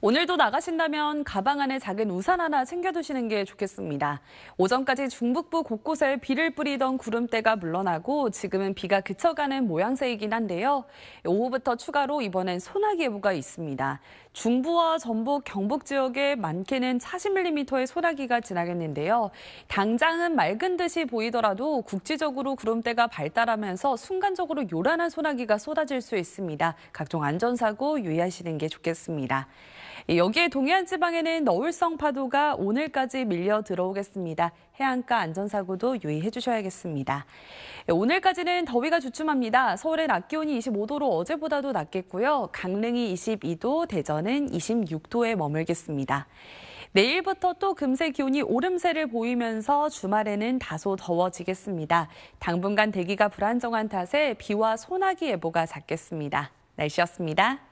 오늘도 나가신다면 가방 안에 작은 우산 하나 챙겨두시는 게 좋겠습니다. 오전까지 중북부 곳곳에 비를 뿌리던 구름대가 물러나고 지금은 비가 그쳐가는 모양새이긴 한데요. 오후부터 추가로 이번엔 소나기 예보가 있습니다. 중부와 전북, 경북 지역에 많게는 40mm의 소나기가 지나겠는데요. 당장은 맑은 듯이 보이더라도 국지적으로 구름대가 발달하면서 순간적으로 요란한 소나기가 쏟아질 수 있습니다. 각종 안전사고 유의하시는 게 좋겠습니다. 여기에 동해안 지방에는 너울성 파도가 오늘까지 밀려 들어오겠습니다. 해안가 안전사고도 유의해 주셔야겠습니다. 오늘까지는 더위가 주춤합니다. 서울의 낮 기온이 25도로 어제보다도 낮겠고요. 강릉이 22도, 대전은 26도에 머물겠습니다. 내일부터 또 금세 기온이 오름세를 보이면서 주말에는 다소 더워지겠습니다. 당분간 대기가 불안정한 탓에 비와 소나기 예보가 잦겠습니다. 날씨였습니다.